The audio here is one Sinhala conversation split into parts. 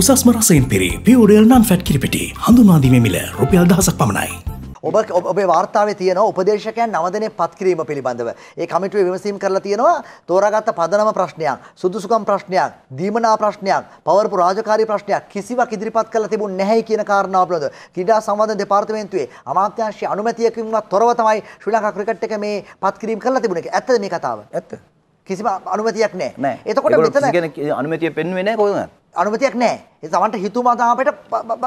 උසස්ම රසයෙන් පිරි පියෝඩෙල් නන් ෆැට් කිරිපිටි හඳුනාදීම මිල රුපියල් දහසක් පමණයි. ඔබ ඔබේ වාර්තාවේ තියෙන උපදේශකයන් නවදනේ පත්කිරීම පිළිබඳව. ඒ කමිටුවේ විමසීම් කරලා තියෙනවා තෝරාගත්ත පදනම ප්‍රශ්නයක්, සුදුසුකම් ප්‍රශ්නයක්, දීමනා ප්‍රශ්නයක්, පවරපු රාජකාරී ප්‍රශ්නයක් කිසිවක් ඉදිරිපත් කරලා තිබුණ නැහැයි කියන කාරණාව පිළිබඳව ක්‍රීඩා සංවර්ධන දෙපාර්තමේන්තුවේ අමාත්‍යාංශයේ අනුමැතියකින්වත් තොරව තමයි ශ්‍රී ලංකා ක්‍රිකට් එක මේ පත්කිරීම කරලා තිබුණේ. ඇත්තද මේ කතාව? ඇත්ත. කිසිම අනුමැතියක් නැහැ. එතකොට මෙතන අනුමැතිය පෙන්වෙන්නේ නැහැ කොහොමද? අනුමතියක් නෑ. ඒ තමන්ට හිතුමතාපයට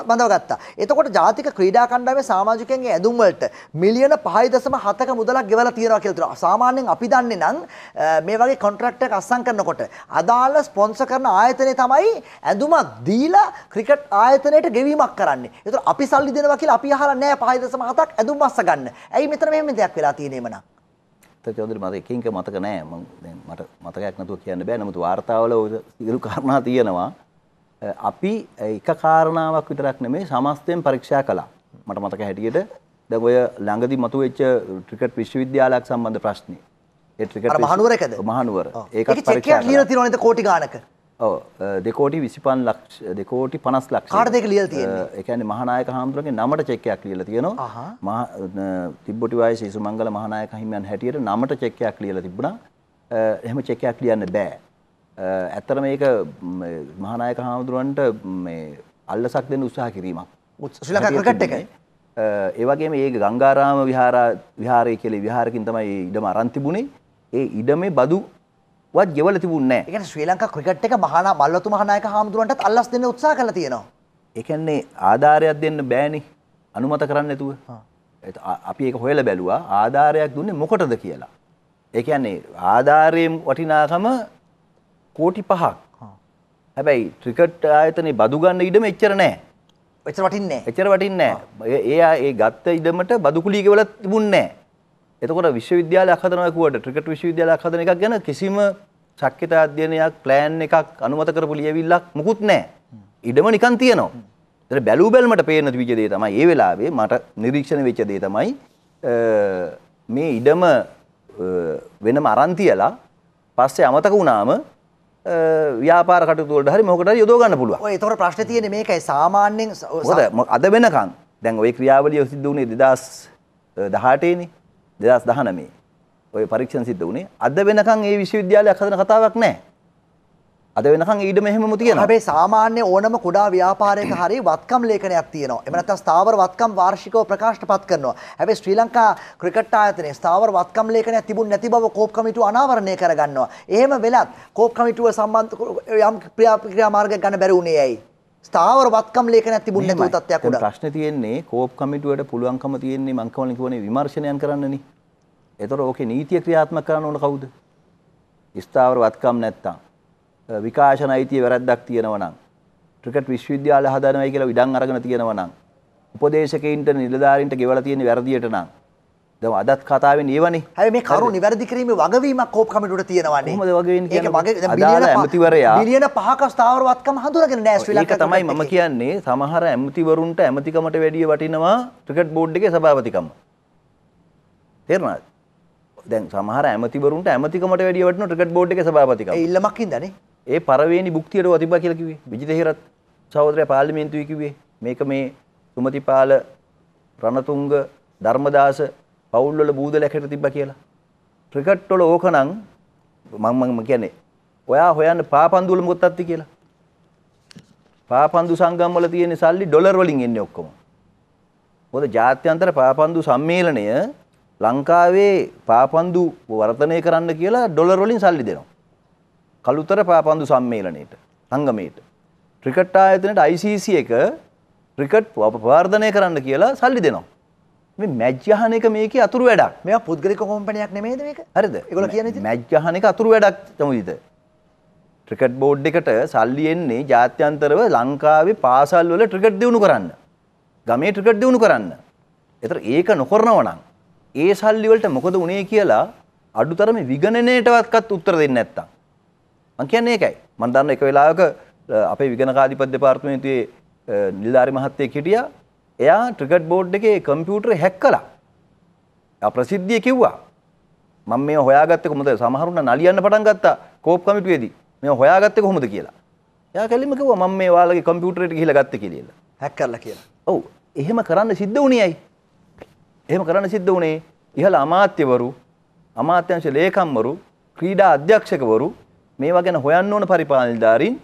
බඳවගත්තා. එතකොට ජාතික ක්‍රීඩා කණ්ඩායමේ සමාජිකයන්ගේ ඇඳුම් වලට මිලියන 5.7ක මුදලක් ගෙවලා තියෙනවා කියලා තියෙනවා. සාමාන්‍යයෙන් අපි දන්නේ නම් මේ වගේ කොන්ට්‍රැක්ට් එකක් අත්සන් කරනකොට අදාළ ස්පොන්සර් කරන ආයතනය තමයි ඇඳුමක් දීලා ක්‍රිකට් ආයතනයට ගෙවීමක් කරන්නේ. ඒතර අපි සල්ලි දෙනවා කියලා අපි අහලා නෑ 5.7ක් ඇඳුම් අස්ස ගන්න. ඇයි මෙතන මෙහෙම දෙයක් වෙලා තියෙන්නේ එමනම්? චෞදරි මට එකින්ක මතක නෑ මට මතකයක් නැතුව කියන්න බෑ නමුත් වාර්තාවල සියලු කාරණා තියෙනවා අපි එක කාරණාවක් විතරක් නෙමේ සමස්තයෙන් පරීක්ෂා කළා. මට මතක හැටියට දැන් ඔය ළඟදි මතුවෙච්ච ක්‍රිකට් විශ්වවිද්‍යාලයක් සම්බන්ධ ප්‍රශ්නේ. ඒ ක්‍රිකට් මහනුවර එකද? මහනුවර. ඒකත් පරීක්ෂා කළා. ලියලා තියෙනවා නේද කෝටි ගාණක? ඔව් 2 කෝටි 25 ලක්ෂ 2 කෝටි 50 ලක්ෂ. කාටද ඒක ලියලා තියෙන්නේ? ඒ කියන්නේ මහානායක හාමුදුරන්ගේ නමට චෙක් එකක් ලියලා තියෙනවා. මහා තිබ්බොටි වායේ සීසුමංගල මහානායක හිමියන් හැටියට නමට චෙක් එකක් ලියලා තිබුණා. එහෙම චෙක් එකක් ලියන්න බෑ. ඇත්තට මේක මහානායක හාමුදුරුවන්ට මේ අල්ලසක් දෙන්න උත්සාහ කිරීමක් ශ්‍රී ලංකා ක්‍රිකට් එකේ ඒ වගේම ඒ ගංගාරාම විහාර විහාරය කියලා විහාරකින් තමයි ඉඩම අරන් තිබුණේ. ඒ ඉඩමේ බදුවත් ගෙවලා තිබුණේ නැහැ. ඒ කියන්නේ ශ්‍රී ලංකා ක්‍රිකට් එක මහානා බල්වතු මහානායක හාමුදුරුවන්ටත් අල්ලස් දෙන්න උත්සාහ කළා තියෙනවා. ඒ කියන්නේ ආධාරයක් දෙන්න බෑනේ. අනුමත කරන්න නැතුව. අපි ඒක හොයලා බැලුවා ආධාරයක් දුන්නේ මොකටද කියලා. ඒ කියන්නේ ආධාරයෙන් වටිනාකම කෝටි පහක් හැබැයි ත්‍රිකට් ආයතන බදු ගන්න ඉඩම එච්චර නෑ එච්චර වටින්නේ එච්චර වටින්නේ නෑ එයා ඒ ගත්ත ඉඩමට බදුකුලියකවල තිබුන්නේ නෑ එතකොට විශ්වවිද්‍යාල අහදනවා කියුවට ත්‍රිකට් විශ්වවිද්‍යාල අහදන එකක් ගැන කිසිම ශක්්‍යතා අධ්‍යයනයක් ප්ලෑන් එකක් අනුමත කරපු ලියවිල්ලක් මුකුත් නෑ ඉඩම නිකන් තියෙනවා එතන බැලූ බැලමට පේන විජය දේ තමයි ඒ වෙලාවේ මට නිරීක්ෂණ වෙච්ච දේ තමයි මේ ඉඩම වෙනම අරන් තියලා පස්සේ අමතක වුණාම ව්‍යාපාර කටයුතුවලට හරි මොකට හරි යොදව ගන්න පුළුවන්. ඔය ඒතකොට ප්‍රශ්නේ තියෙන්නේ මේකයි සාමාන්‍යයෙන් මොකද අද වෙනකන් දැන් ওই ක්‍රියාවලිය සිද්ධ වුණේ 2018 නේ 2019. ওই පරීක්ෂණ සිද්ධ වුණේ අද වෙනකන් ඒ විශ්වවිද්‍යාලයක් හදන කතාවක් නැහැ. අද වෙනකන් ඊඩම එහෙමම තියෙනවා. හැබැයි සාමාන්‍ය ඕනම කුඩා ව්‍යාපාරයක හරි වත්කම් ලේඛනයක් තියෙනවා. එහෙම නැත්නම් ස්ථාවර වත්කම් වාර්ෂිකව ප්‍රකාශනපත් කරනවා. හැබැයි ශ්‍රී ලංකා ක්‍රිකට් ආයතනයේ ස්ථාවර වත්කම් ලේඛනයක් තිබුණ නැති බව කෝප් කමිටුව අනාවරණය කරගන්නවා. එහෙම වෙලත් කෝප් කමිටුව සම්බන්ධ යම් ක්‍රියා මාර්ගයක් ගන්න බැරි වුණේ ඇයි? ස්ථාවර වත්කම් ලේඛනයක් තිබුණ නැතුව තත්ත්වයක් උඩ. ප්‍රශ්නේ තියෙන්නේ කෝප් කමිටුවට පුළුවන්කම තියෙන්නේ මං කවලින් කියවනේ විමර්ශනයන් කරන්නනේ. ඒතර ඕකේ නීතිය ක්‍රියාත්මක කරන්න ඕන කවුද? ස්ථාවර වත්කම් නැත්තම් විකාශන අයිතිය වැරද්දක් තියෙනවා නම් ක්‍රිකට් විශ්වවිද්‍යාල හදනවා කියලා ඉඩම් අරගෙන තියෙනවා නම් උපදේශකයින්ට නිලධාරීන්ට ගෙවලා තියෙන වැරදියට නම් දැන් අදත් කතාවෙන් ඒවනේ. හැබැයි මේ කරුණ නිවැරදි කිරීමේ වගවීමක් කෝප් කමිටුවට තියෙනවානේ. කොහොමද වගවීම කියන්නේ? ඒක වගේ දැන් බිලියන ඇමතිවරයා බිලියන 5ක ස්ථාවරවත්කම හඳුනාගෙන නෑ ශ්‍රී ලංකාව. ඒක තමයි මම කියන්නේ සමහර ඇමතිවරුන්ට ඇමතිකමට වැඩිය වටිනවා ක්‍රිකට් බෝඩ් එකේ සභාපතිකම. තේරුණාද? දැන් සමහර ඇමතිවරුන්ට ඇමතිකමට වැඩිය වටිනවා ක්‍රිකට් බෝඩ් එකේ සභාපතිකම. ඒ ඉල්ලමක් ඉඳනේ. ඒ පරවේනි භුක්තියට වතිබා කියලා කිව්වේ විජිත හිරත් සහෝදරයා පාර්ලිමේන්තුවේ කිව්වේ මේක මේ සුමතිපාල රණතුංග ධර්මදාස පවුල් වල බූදලැකට තිබ්බා කියලා ක්‍රිකට් වල ඕකනම් මම මම කියන්නේ ඔයා හොයන්න පාපන්දු වල මොකක්ද කියලා පාපන්දු සංගම් වල තියෙන සල්ලි ඩොලර් වලින් එන්නේ ඔක්කොම මොකද ජාත්‍යන්තර පාපන්දු සම්මේලනය ලංකාවේ පාපන්දු වර්ධනය කරන්න කියලා ඩොලර් වලින් සල්ලි දෙනවා කළුතර පාපන්දු සම්මේලනයට රංගමයට ක්‍රිකට් ආයතනයට ICC එක ක්‍රිකට් වර්ධනය කරන්න කියලා සල්ලි දෙනවා. මේ මැච් යහන එක මේකේ අතුරු වැඩක්. මේවා පුද්ගලික කොම්පැනියක් නෙමෙයිද මේක? හරිද? ඒගොල්ලෝ කියන්නේ ඉතින් මැච් යහන එක අතුරු වැඩක් තමුයිද? ක්‍රිකට් බෝඩ් එකට සල්ලි එන්නේ ජාත්‍යන්තරව ලංකාවේ පාසල් වල ක්‍රිකට් දිනු කරන්න. ගමේ ක්‍රිකට් දිනු කරන්න. ඒතර ඒක නොකරනව නම් ඒ සල්ලි වලට මොකද උනේ කියලා අඩුතරමේ විගණනයටවත් උත්තර දෙන්නේ නැත්තම් මං කියන්නේ ඒකයි. මම දන්න එක වෙලාවක අපේ විගණකාධිපති දෙපාර්තමේන්තුවේ නිලධාරි මහත්තයෙක් හිටියා. එයා ක්‍රිකට් බෝඩ් එකේ කම්පියුටර් හැක් කළා. එයා ප්‍රසිද්ධිය කිව්වා. මම මේ හොයාගත්තේ කොහොමද? සමහරුන නලියන්න පටන් ගත්තා කෝප් කමිටුවේදී. මේ හොයාගත්තේ කොහොමද කියලා. එයා කලින්ම කිව්වා මම මේ ඔයාලගේ කම්පියුටරේට ගිහිල්ලා ගත්තේ කියලා. හැක් කරලා කියලා. ඔව්. එහෙම කරන්න සිද්ධ වුණේ ඇයි? එහෙම කරන්න සිද්ධ වුණේ ඉහළ අමාත්‍යවරු අමාත්‍යංශ ලේකම්වරු ක්‍රීඩා අධ්‍යක්ෂකවරු මේවා ගැන හොයන්න ඕන පරිපාලනධාරීන්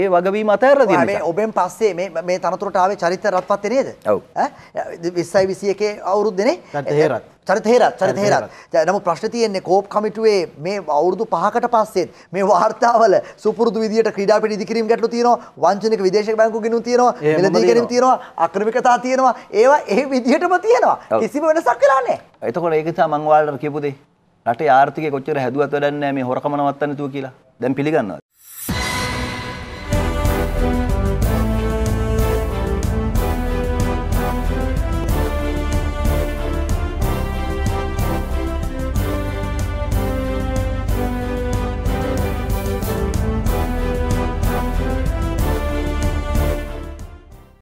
ඒ වගවීම අතහැරලා තියෙනවා. මේ ඔබෙන් පස්සේ මේ මේ තනතුරට ආවේ චරිත රත්පත්ති නේද? ඔව්. ඈ 20යි 21 අවුරුද්දනේ. චරිත හේරත්. චරිත හේරත් චරිත හේරත් නමුත් ප්‍රශ්න තියෙන්නේ කෝප් කමිටුවේ මේ අවුරුදු 5කට පස්සෙත් මේ වාර්තාවල සුපුරුදු විදියට ක්‍රීඩා පිටි ඉදිකිරීම් ගැටලු තියෙනවා වංචනික විදේශීය බැංකු ගිණුම් තියෙනවා මිලදී ගැනීම් තියෙනවා අක්‍රමිකතා තියෙනවා ඒවා ඒ විදියටම තියෙනවා කිසිම වෙනසක් වෙලා නැහැ එතකොට ඒක තමයි මම ඔයාලට කියපු දෙේ රටේ ආර්ථිකය කොච්චර හැදුවත් වැඩක් නැහැ මේ හොරකම නවත්තන්න නැතුව කියලා. දැන් පිළිගන්නවද?